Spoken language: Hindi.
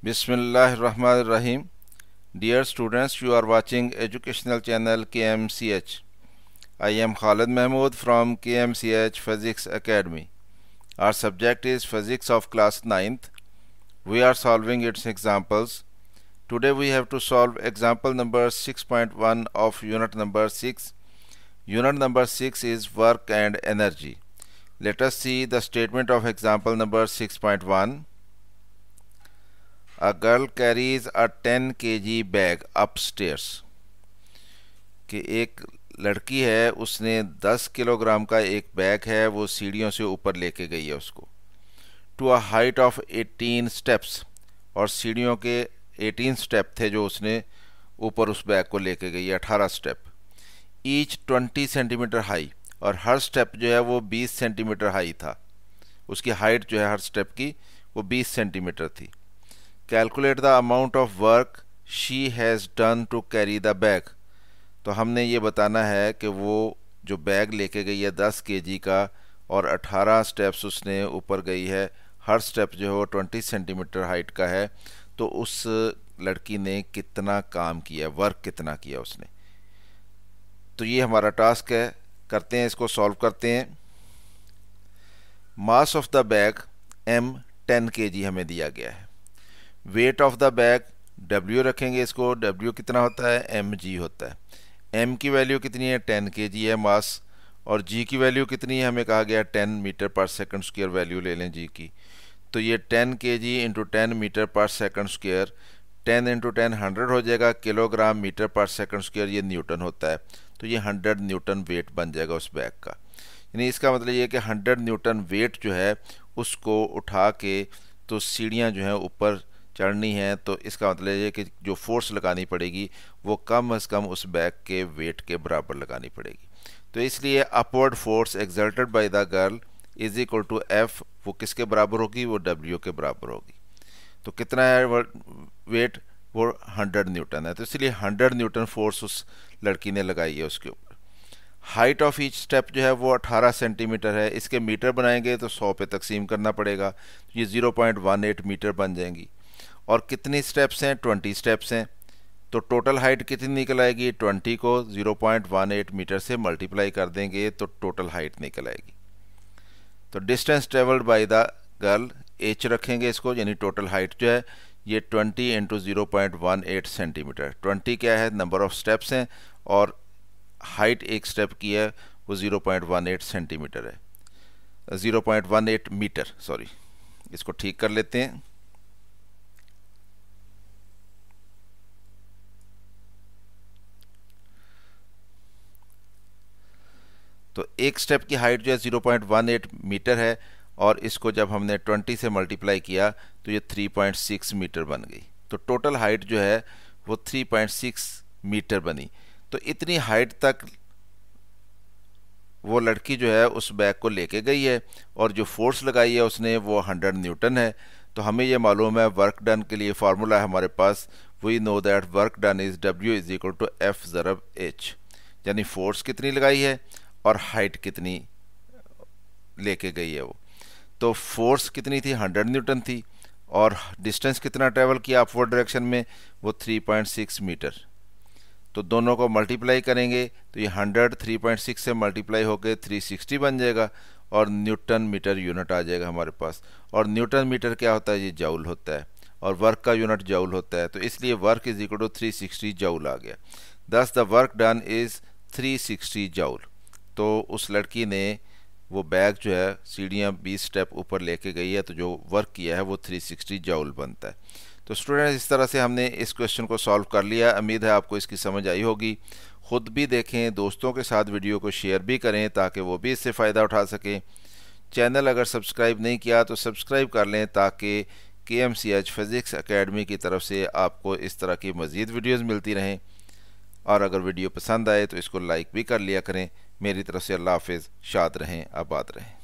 Bismillah Rahman Rahim. Dear students, you are watching educational channel KMCH. I am Khalid Mahmood from KMCH Physics Academy. Our subject is Physics of class 9th. We are solving its examples. Today we have to solve example number 6.1 of unit number 6. Unit number 6 is work and energy. Let us see the statement of example number 6.1. A girl carries a 10 kg bag upstairs. कि एक लड़की है उसने 10 किलोग्राम का एक बैग है वो सीढ़ियों से ऊपर लेके गई है उसको to a height of 18 steps और सीढ़ियों के 18 स्टेप थे जो उसने ऊपर उस बैग को लेके गई है 18 स्टेप ईच 20 सेंटीमीटर हाई और हर स्टेप जो है वो 20 सेंटीमीटर हाई था उसकी हाइट जो है हर स्टेप की वो 20 सेंटीमीटर थी calculate the amount of work she has done to carry the bag तो हमने ये बताना है कि वो जो बैग लेके गई है दस के का और अठारह स्टेप्स उसने ऊपर गई है हर स्टेप जो है वो ट्वेंटी सेंटीमीटर हाइट का है तो उस लड़की ने कितना काम किया वर्क कितना किया उसने तो ये हमारा टास्क है करते हैं इसको सॉल्व करते हैं mass of the bag M ten के हमें दिया गया है weight of the bag W रखेंगे इसको डब्ल्यू कितना होता है एम जी होता है एम की वैल्यू कितनी है टेन के जी है मास और जी की वैल्यू कितनी है हमें कहा गया टेन मीटर पर सेकंड स्क्वायर वैल्यू ले लें जी की तो ये टेन के जी इंटू टेन मीटर पर second square ten into ten hundred हो जाएगा किलोग्राम मीटर पर सेकंड स्क्वायर ये न्यूटन होता है तो ये हंड्रेड न्यूटन वेट बन जाएगा उस बैग का यानी इसका मतलब ये कि हंड्रेड न्यूटन वेट जो है उसको उठा के तो सीढ़ियाँ जो हैं ऊपर चढ़नी है तो इसका मतलब ये कि जो फोर्स लगानी पड़ेगी वो कम अज़ कम उस बैग के वेट के बराबर लगानी पड़ेगी तो इसलिए upward force exerted by the girl is equal to F वो किसके बराबर होगी वो डब्ल्यू के बराबर होगी तो कितना है वेट वो हंड्रेड न्यूटन है तो इसलिए हंड्रेड न्यूटन फोर्स उस लड़की ने लगाई है उसके ऊपर हाइट ऑफ ईच स्टेप जो है वो 18 सेंटीमीटर है इसके मीटर बनाएंगे तो 100 पे तकसीम करना पड़ेगा तो ये 0.18 मीटर बन जाएंगी और कितनी स्टेप्स हैं ट्वेंटी स्टेप्स हैं तो टोटल हाइट कितनी निकल आएगी ट्वेंटी को zero point one eight metre से मल्टीप्लाई कर देंगे तो टोटल हाइट निकल आएगी तो distance travelled by the girl H रखेंगे इसको यानी टोटल हाइट जो है ये twenty into zero point one eight centimetre twenty क्या है नंबर ऑफ स्टेप्स हैं और हाइट एक स्टेप की है वो zero point one eight centimetre है zero point one eight metre sorry इसको ठीक कर लेते हैं तो एक स्टेप की हाइट जो है 0.18 मीटर है और इसको जब हमने 20 से मल्टीप्लाई किया तो ये 3.6 मीटर बन गई तो टोटल हाइट जो है वो 3.6 मीटर बनी तो इतनी हाइट तक वो लड़की जो है उस बैग को लेके गई है और जो फोर्स लगाई है उसने वो 100 न्यूटन है तो हमें ये मालूम है वर्क डन के लिए फार्मूला है हमारे पास we know that work done is W is equal to F ज़रब एच यानी फोर्स कितनी लगाई है और हाइट कितनी लेके गई है वो तो फोर्स कितनी थी 100 न्यूटन थी और डिस्टेंस कितना ट्रेवल किया अपवर्ड डायरेक्शन में वो 3.6 मीटर तो दोनों को मल्टीप्लाई करेंगे तो ये 100 3.6 से मल्टीप्लाई होकर 360 बन जाएगा और न्यूटन मीटर यूनिट आ जाएगा हमारे पास और न्यूटन मीटर क्या होता है ये जाउल होता है और वर्क का यूनिट जाउल होता है तो इसलिए work is equal to three sixty joule आ गया thus the work done is three sixty joule तो उस लड़की ने वो बैग जो है सीढ़ियाँ बीस स्टेप ऊपर लेके गई है तो जो वर्क किया है वो थ्री सिक्सटी जाउल बनता है तो स्टूडेंट्स इस तरह से हमने इस क्वेश्चन को सॉल्व कर लिया उम्मीद है आपको इसकी समझ आई होगी ख़ुद भी देखें दोस्तों के साथ वीडियो को शेयर भी करें ताकि वो भी इससे फ़ायदा उठा सकें चैनल अगर सब्सक्राइब नहीं किया तो सब्सक्राइब कर लें ताकि के M C H physics academy की तरफ से आपको इस तरह की मज़ीद वीडियोज़ मिलती रहें और अगर वीडियो पसंद आए तो इसको लाइक भी कर लिया करें मेरी तरफ से अल्लाह हाफिज़ शाद रहें आबाद रहें